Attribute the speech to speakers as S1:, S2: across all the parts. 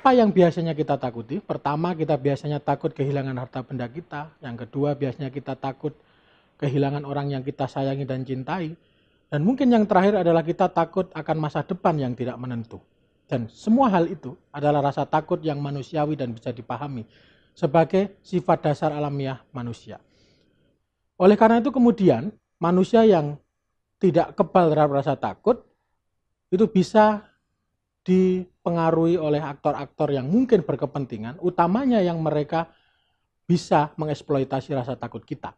S1: Apa yang biasanya kita takuti? Pertama, kita biasanya takut kehilangan harta benda kita. Yang kedua, biasanya kita takut kehilangan orang yang kita sayangi dan cintai. Dan mungkin yang terakhir adalah kita takut akan masa depan yang tidak menentu. Dan semua hal itu adalah rasa takut yang manusiawi dan bisa dipahami sebagai sifat dasar alamiah manusia. Oleh karena itu kemudian manusia yang tidak kebal terhadap rasa takut itu bisa dipengaruhi oleh aktor-aktor yang mungkin berkepentingan, utamanya yang mereka bisa mengeksploitasi rasa takut kita.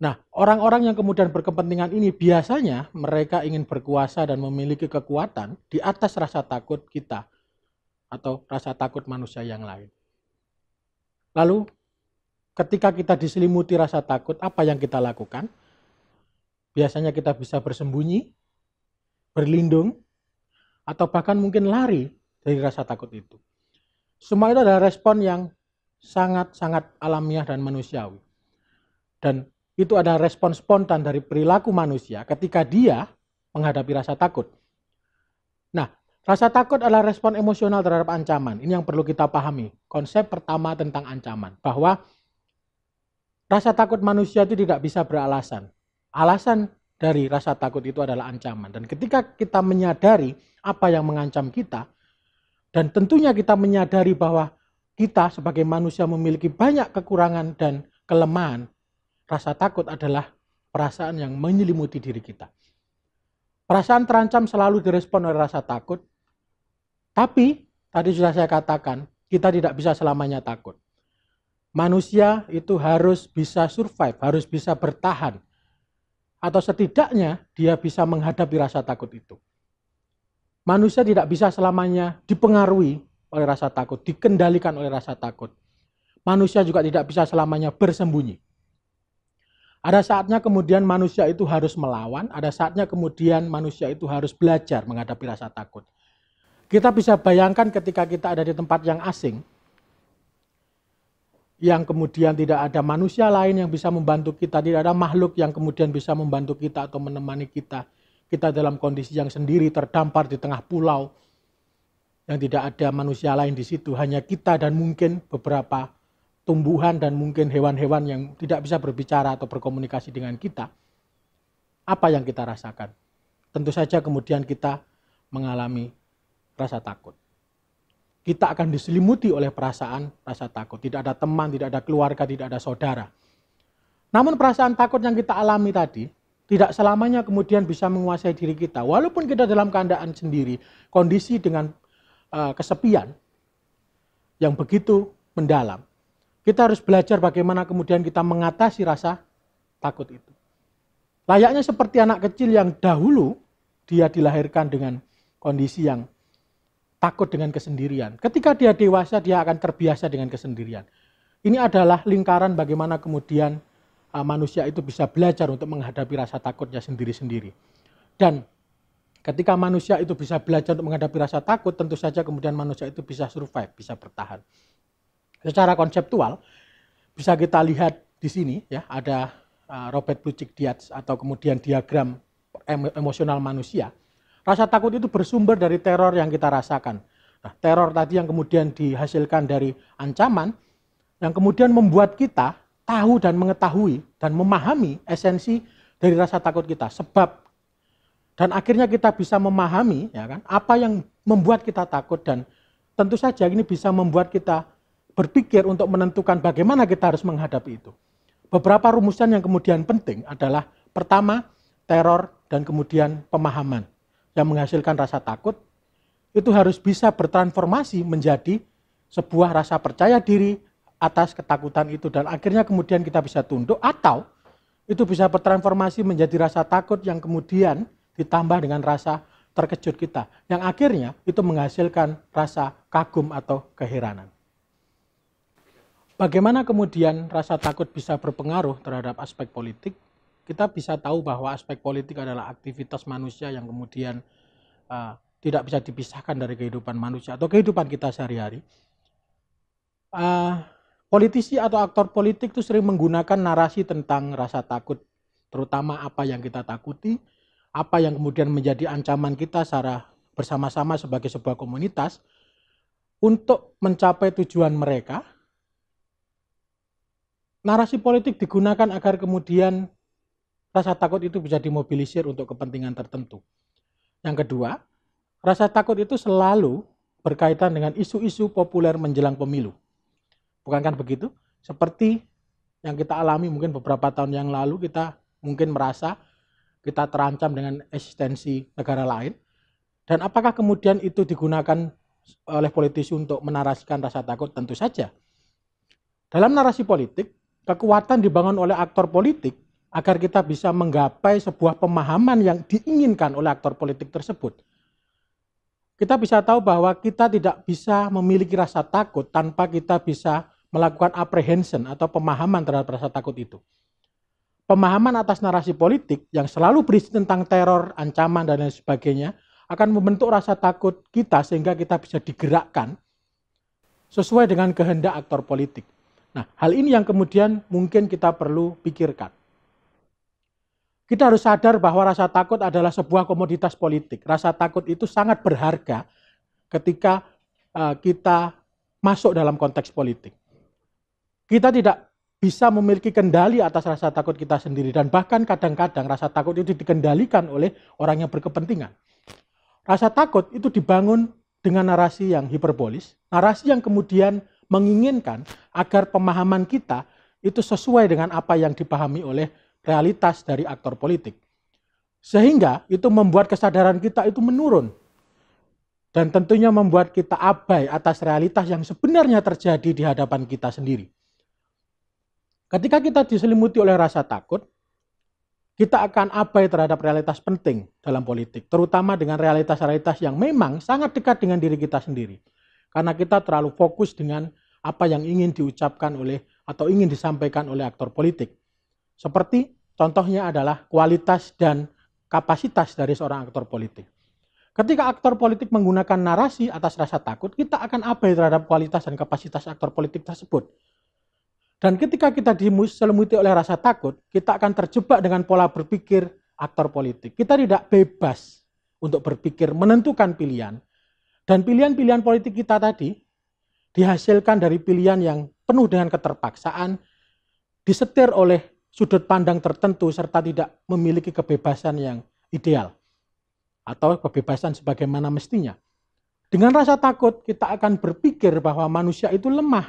S1: Nah, orang-orang yang kemudian berkepentingan ini biasanya mereka ingin berkuasa dan memiliki kekuatan di atas rasa takut kita atau rasa takut manusia yang lain. Lalu, ketika kita diselimuti rasa takut, apa yang kita lakukan? Biasanya kita bisa bersembunyi, berlindung, atau bahkan mungkin lari dari rasa takut itu. Semua itu adalah respon yang sangat-sangat alamiah dan manusiawi. Dan itu adalah respon spontan dari perilaku manusia ketika dia menghadapi rasa takut. Nah, rasa takut adalah respon emosional terhadap ancaman. Ini yang perlu kita pahami. Konsep pertama tentang ancaman, bahwa rasa takut manusia itu tidak bisa beralasan. Alasan dari rasa takut itu adalah ancaman. Dan ketika kita menyadari apa yang mengancam kita, dan tentunya kita menyadari bahwa kita sebagai manusia memiliki banyak kekurangan dan kelemahan, rasa takut adalah perasaan yang menyelimuti diri kita. Perasaan terancam selalu direspon oleh rasa takut, tapi tadi sudah saya katakan, kita tidak bisa selamanya takut. Manusia itu harus bisa survive, harus bisa bertahan atau setidaknya dia bisa menghadapi rasa takut itu. Manusia tidak bisa selamanya dipengaruhi oleh rasa takut, dikendalikan oleh rasa takut. Manusia juga tidak bisa selamanya bersembunyi. Ada saatnya kemudian manusia itu harus melawan, ada saatnya kemudian manusia itu harus belajar menghadapi rasa takut. Kita bisa bayangkan ketika kita ada di tempat yang asing, yang kemudian tidak ada manusia lain yang bisa membantu kita, tidak ada makhluk yang kemudian bisa membantu kita atau menemani kita. Kita dalam kondisi yang sendiri terdampar di tengah pulau yang tidak ada manusia lain di situ, hanya kita dan mungkin beberapa tumbuhan dan mungkin hewan-hewan yang tidak bisa berbicara atau berkomunikasi dengan kita. Apa yang kita rasakan? Tentu saja kemudian kita mengalami rasa takut kita akan diselimuti oleh perasaan rasa takut. Tidak ada teman, tidak ada keluarga, tidak ada saudara. Namun perasaan takut yang kita alami tadi tidak selamanya kemudian bisa menguasai diri kita. Walaupun kita dalam keadaan sendiri, kondisi dengan uh, kesepian yang begitu mendalam, kita harus belajar bagaimana kemudian kita mengatasi rasa takut itu. Layaknya seperti anak kecil yang dahulu dia dilahirkan dengan kondisi yang takut dengan kesendirian. Ketika dia dewasa, dia akan terbiasa dengan kesendirian. Ini adalah lingkaran bagaimana kemudian uh, manusia itu bisa belajar untuk menghadapi rasa takutnya sendiri-sendiri. Dan ketika manusia itu bisa belajar untuk menghadapi rasa takut, tentu saja kemudian manusia itu bisa survive, bisa bertahan. Secara konseptual, bisa kita lihat di sini ya ada uh, Robert Plutchik Diaz atau kemudian diagram emosional manusia Rasa takut itu bersumber dari teror yang kita rasakan. Nah, teror tadi yang kemudian dihasilkan dari ancaman, yang kemudian membuat kita tahu dan mengetahui dan memahami esensi dari rasa takut kita. Sebab dan akhirnya kita bisa memahami ya kan apa yang membuat kita takut dan tentu saja ini bisa membuat kita berpikir untuk menentukan bagaimana kita harus menghadapi itu. Beberapa rumusan yang kemudian penting adalah pertama teror dan kemudian pemahaman yang menghasilkan rasa takut itu harus bisa bertransformasi menjadi sebuah rasa percaya diri atas ketakutan itu dan akhirnya kemudian kita bisa tunduk atau itu bisa bertransformasi menjadi rasa takut yang kemudian ditambah dengan rasa terkejut kita yang akhirnya itu menghasilkan rasa kagum atau keheranan. Bagaimana kemudian rasa takut bisa berpengaruh terhadap aspek politik? kita bisa tahu bahwa aspek politik adalah aktivitas manusia yang kemudian uh, tidak bisa dipisahkan dari kehidupan manusia atau kehidupan kita sehari-hari. Uh, politisi atau aktor politik itu sering menggunakan narasi tentang rasa takut, terutama apa yang kita takuti, apa yang kemudian menjadi ancaman kita secara bersama-sama sebagai sebuah komunitas untuk mencapai tujuan mereka. Narasi politik digunakan agar kemudian Rasa takut itu bisa dimobilisir untuk kepentingan tertentu. Yang kedua, rasa takut itu selalu berkaitan dengan isu-isu populer menjelang pemilu. Bukankah begitu? Seperti yang kita alami mungkin beberapa tahun yang lalu kita mungkin merasa kita terancam dengan eksistensi negara lain. Dan apakah kemudian itu digunakan oleh politisi untuk menarasikan rasa takut? Tentu saja. Dalam narasi politik, kekuatan dibangun oleh aktor politik agar kita bisa menggapai sebuah pemahaman yang diinginkan oleh aktor politik tersebut. Kita bisa tahu bahwa kita tidak bisa memiliki rasa takut tanpa kita bisa melakukan apprehension atau pemahaman terhadap rasa takut itu. Pemahaman atas narasi politik yang selalu berisi tentang teror, ancaman, dan lain sebagainya akan membentuk rasa takut kita sehingga kita bisa digerakkan sesuai dengan kehendak aktor politik. Nah, hal ini yang kemudian mungkin kita perlu pikirkan. Kita harus sadar bahwa rasa takut adalah sebuah komoditas politik. Rasa takut itu sangat berharga ketika uh, kita masuk dalam konteks politik. Kita tidak bisa memiliki kendali atas rasa takut kita sendiri dan bahkan kadang-kadang rasa takut itu dikendalikan oleh orang yang berkepentingan. Rasa takut itu dibangun dengan narasi yang hiperbolis, narasi yang kemudian menginginkan agar pemahaman kita itu sesuai dengan apa yang dipahami oleh realitas dari aktor politik. Sehingga itu membuat kesadaran kita itu menurun. Dan tentunya membuat kita abai atas realitas yang sebenarnya terjadi di hadapan kita sendiri. Ketika kita diselimuti oleh rasa takut, kita akan abai terhadap realitas penting dalam politik, terutama dengan realitas-realitas yang memang sangat dekat dengan diri kita sendiri. Karena kita terlalu fokus dengan apa yang ingin diucapkan oleh atau ingin disampaikan oleh aktor politik. Seperti contohnya adalah kualitas dan kapasitas dari seorang aktor politik. Ketika aktor politik menggunakan narasi atas rasa takut, kita akan abai terhadap kualitas dan kapasitas aktor politik tersebut. Dan ketika kita diselimuti oleh rasa takut, kita akan terjebak dengan pola berpikir aktor politik. Kita tidak bebas untuk berpikir menentukan pilihan. Dan pilihan-pilihan politik kita tadi dihasilkan dari pilihan yang penuh dengan keterpaksaan, disetir oleh sudut pandang tertentu serta tidak memiliki kebebasan yang ideal atau kebebasan sebagaimana mestinya. Dengan rasa takut kita akan berpikir bahwa manusia itu lemah.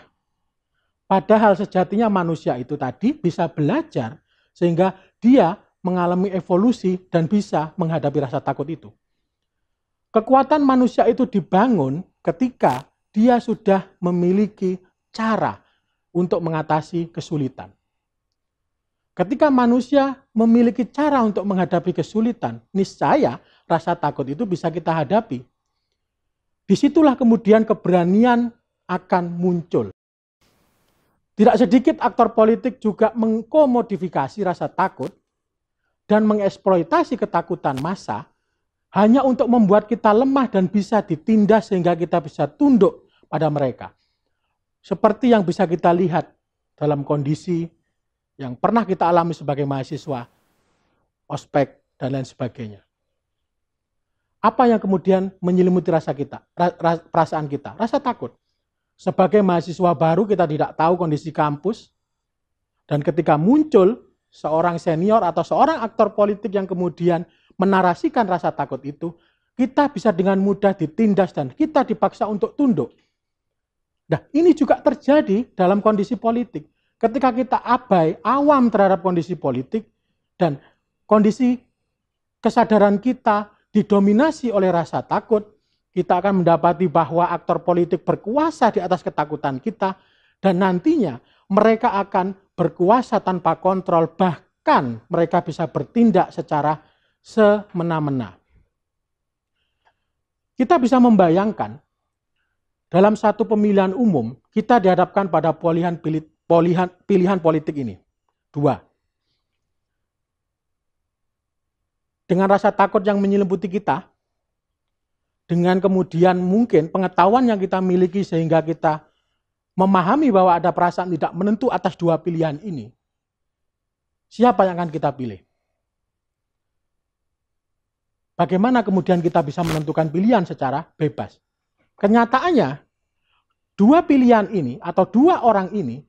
S1: Padahal sejatinya manusia itu tadi bisa belajar sehingga dia mengalami evolusi dan bisa menghadapi rasa takut itu. Kekuatan manusia itu dibangun ketika dia sudah memiliki cara untuk mengatasi kesulitan. Ketika manusia memiliki cara untuk menghadapi kesulitan, niscaya rasa takut itu bisa kita hadapi. Disitulah kemudian keberanian akan muncul. Tidak sedikit aktor politik juga mengkomodifikasi rasa takut dan mengeksploitasi ketakutan massa hanya untuk membuat kita lemah dan bisa ditindas sehingga kita bisa tunduk pada mereka. Seperti yang bisa kita lihat dalam kondisi yang pernah kita alami sebagai mahasiswa, ospek, dan lain sebagainya. Apa yang kemudian menyelimuti rasa kita, perasaan kita? Rasa takut. Sebagai mahasiswa baru kita tidak tahu kondisi kampus, dan ketika muncul seorang senior atau seorang aktor politik yang kemudian menarasikan rasa takut itu, kita bisa dengan mudah ditindas dan kita dipaksa untuk tunduk. Nah, ini juga terjadi dalam kondisi politik Ketika kita abai, awam terhadap kondisi politik dan kondisi kesadaran kita didominasi oleh rasa takut, kita akan mendapati bahwa aktor politik berkuasa di atas ketakutan kita dan nantinya mereka akan berkuasa tanpa kontrol bahkan mereka bisa bertindak secara semena-mena. Kita bisa membayangkan dalam satu pemilihan umum, kita dihadapkan pada pilihan pilihan, pilihan politik ini. Dua, dengan rasa takut yang menyelimuti kita, dengan kemudian mungkin pengetahuan yang kita miliki sehingga kita memahami bahwa ada perasaan tidak menentu atas dua pilihan ini, siapa yang akan kita pilih? Bagaimana kemudian kita bisa menentukan pilihan secara bebas? Kenyataannya, dua pilihan ini atau dua orang ini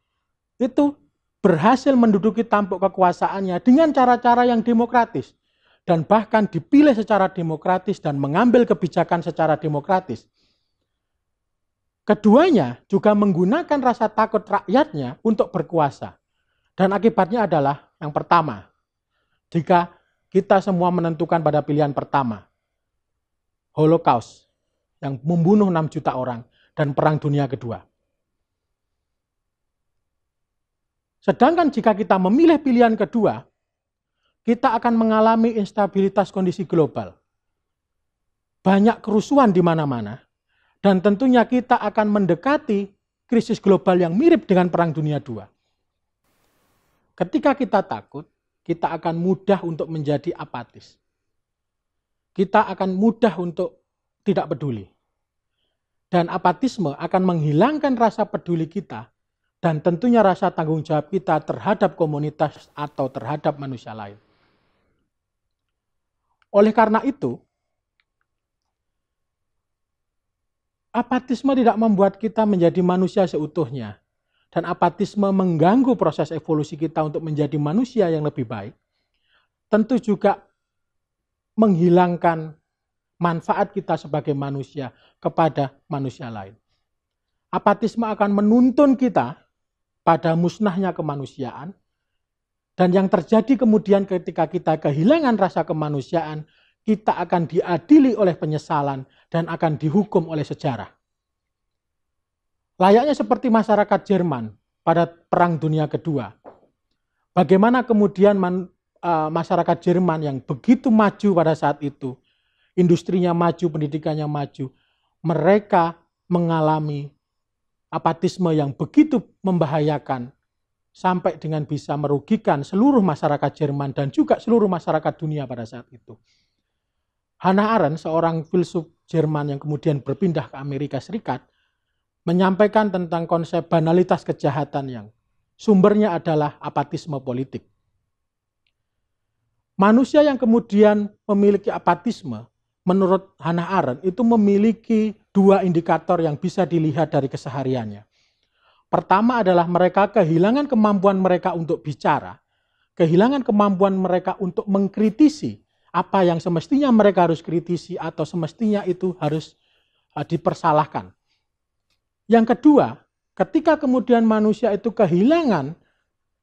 S1: itu berhasil menduduki tampuk kekuasaannya dengan cara-cara yang demokratis dan bahkan dipilih secara demokratis dan mengambil kebijakan secara demokratis. Keduanya juga menggunakan rasa takut rakyatnya untuk berkuasa. Dan akibatnya adalah yang pertama, jika kita semua menentukan pada pilihan pertama, Holocaust yang membunuh 6 juta orang dan Perang Dunia Kedua. Sedangkan jika kita memilih pilihan kedua, kita akan mengalami instabilitas kondisi global. Banyak kerusuhan di mana-mana. Dan tentunya kita akan mendekati krisis global yang mirip dengan Perang Dunia II. Ketika kita takut, kita akan mudah untuk menjadi apatis. Kita akan mudah untuk tidak peduli. Dan apatisme akan menghilangkan rasa peduli kita dan tentunya rasa tanggung jawab kita terhadap komunitas atau terhadap manusia lain. Oleh karena itu, apatisme tidak membuat kita menjadi manusia seutuhnya, dan apatisme mengganggu proses evolusi kita untuk menjadi manusia yang lebih baik. Tentu juga menghilangkan manfaat kita sebagai manusia kepada manusia lain. Apatisme akan menuntun kita pada musnahnya kemanusiaan. Dan yang terjadi kemudian ketika kita kehilangan rasa kemanusiaan, kita akan diadili oleh penyesalan dan akan dihukum oleh sejarah. Layaknya seperti masyarakat Jerman pada Perang Dunia Kedua. Bagaimana kemudian man, uh, masyarakat Jerman yang begitu maju pada saat itu, industrinya maju, pendidikannya maju, mereka mengalami apatisme yang begitu membahayakan sampai dengan bisa merugikan seluruh masyarakat Jerman dan juga seluruh masyarakat dunia pada saat itu. Hannah Arendt, seorang filsuf Jerman yang kemudian berpindah ke Amerika Serikat, menyampaikan tentang konsep banalitas kejahatan yang sumbernya adalah apatisme politik. Manusia yang kemudian memiliki apatisme menurut Hannah Arendt itu memiliki dua indikator yang bisa dilihat dari kesehariannya. Pertama adalah mereka kehilangan kemampuan mereka untuk bicara, kehilangan kemampuan mereka untuk mengkritisi apa yang semestinya mereka harus kritisi atau semestinya itu harus eh, dipersalahkan. Yang kedua, ketika kemudian manusia itu kehilangan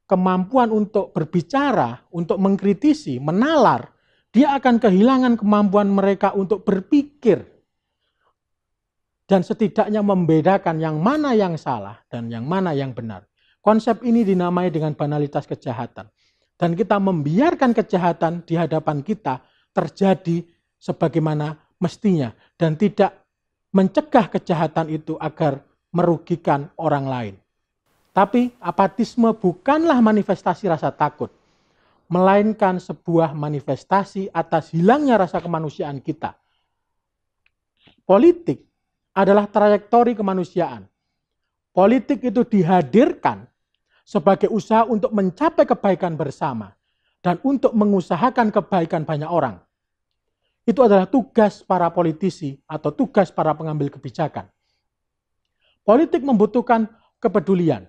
S1: kemampuan untuk berbicara, untuk mengkritisi, menalar, dia akan kehilangan kemampuan mereka untuk berpikir dan setidaknya membedakan yang mana yang salah dan yang mana yang benar. Konsep ini dinamai dengan banalitas kejahatan. Dan kita membiarkan kejahatan di hadapan kita terjadi sebagaimana mestinya dan tidak mencegah kejahatan itu agar merugikan orang lain. Tapi apatisme bukanlah manifestasi rasa takut, melainkan sebuah manifestasi atas hilangnya rasa kemanusiaan kita. Politik adalah trayektori kemanusiaan. Politik itu dihadirkan sebagai usaha untuk mencapai kebaikan bersama dan untuk mengusahakan kebaikan banyak orang. Itu adalah tugas para politisi atau tugas para pengambil kebijakan. Politik membutuhkan kepedulian,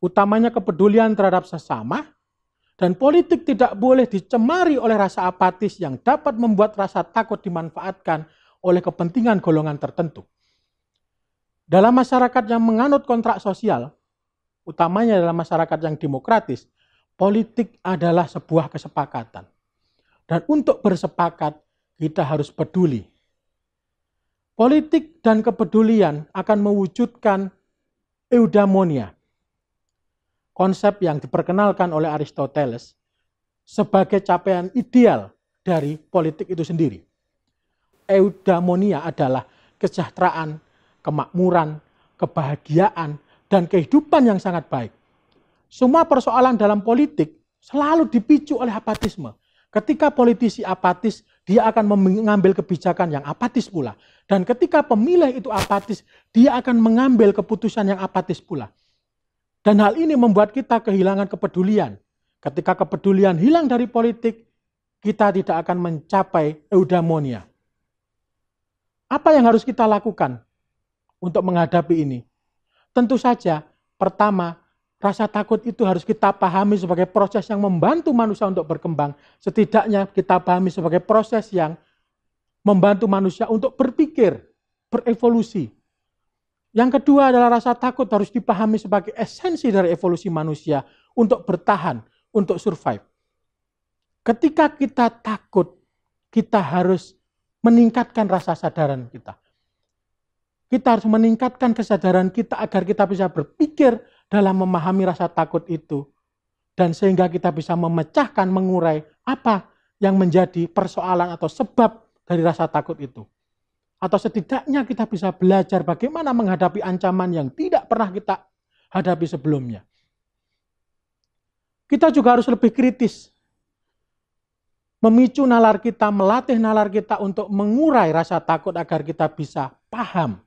S1: utamanya kepedulian terhadap sesama dan politik tidak boleh dicemari oleh rasa apatis yang dapat membuat rasa takut dimanfaatkan oleh kepentingan golongan tertentu. Dalam masyarakat yang menganut kontrak sosial, utamanya dalam masyarakat yang demokratis, politik adalah sebuah kesepakatan. Dan untuk bersepakat, kita harus peduli. Politik dan kepedulian akan mewujudkan eudaimonia konsep yang diperkenalkan oleh Aristoteles sebagai capaian ideal dari politik itu sendiri. Eudaimonia adalah kesejahteraan, kemakmuran, kebahagiaan, dan kehidupan yang sangat baik. Semua persoalan dalam politik selalu dipicu oleh apatisme. Ketika politisi apatis, dia akan mengambil kebijakan yang apatis pula. Dan ketika pemilih itu apatis, dia akan mengambil keputusan yang apatis pula. Dan hal ini membuat kita kehilangan kepedulian. Ketika kepedulian hilang dari politik, kita tidak akan mencapai eudaimonia. Apa yang harus kita lakukan untuk menghadapi ini? Tentu saja, pertama, rasa takut itu harus kita pahami sebagai proses yang membantu manusia untuk berkembang. Setidaknya kita pahami sebagai proses yang membantu manusia untuk berpikir, berevolusi. Yang kedua adalah rasa takut harus dipahami sebagai esensi dari evolusi manusia untuk bertahan, untuk survive. Ketika kita takut, kita harus meningkatkan rasa sadaran kita. Kita harus meningkatkan kesadaran kita agar kita bisa berpikir dalam memahami rasa takut itu. Dan sehingga kita bisa memecahkan, mengurai apa yang menjadi persoalan atau sebab dari rasa takut itu atau setidaknya kita bisa belajar bagaimana menghadapi ancaman yang tidak pernah kita hadapi sebelumnya. Kita juga harus lebih kritis. Memicu nalar kita, melatih nalar kita untuk mengurai rasa takut agar kita bisa paham.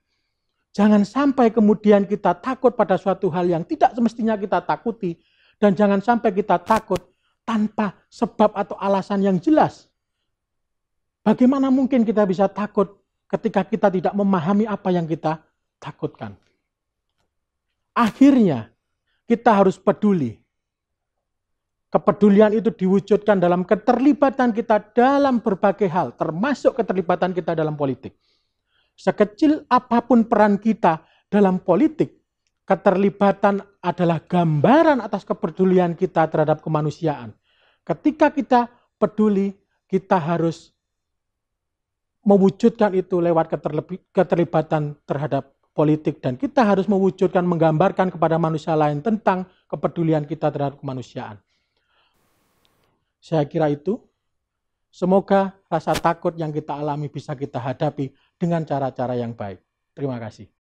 S1: Jangan sampai kemudian kita takut pada suatu hal yang tidak semestinya kita takuti. Dan jangan sampai kita takut tanpa sebab atau alasan yang jelas. Bagaimana mungkin kita bisa takut ketika kita tidak memahami apa yang kita takutkan. Akhirnya, kita harus peduli. Kepedulian itu diwujudkan dalam keterlibatan kita dalam berbagai hal, termasuk keterlibatan kita dalam politik. Sekecil apapun peran kita dalam politik, keterlibatan adalah gambaran atas kepedulian kita terhadap kemanusiaan. Ketika kita peduli, kita harus mewujudkan itu lewat keterlibatan terhadap politik dan kita harus mewujudkan menggambarkan kepada manusia lain tentang kepedulian kita terhadap kemanusiaan. Saya kira itu. Semoga rasa takut yang kita alami bisa kita hadapi dengan cara-cara yang baik. Terima kasih.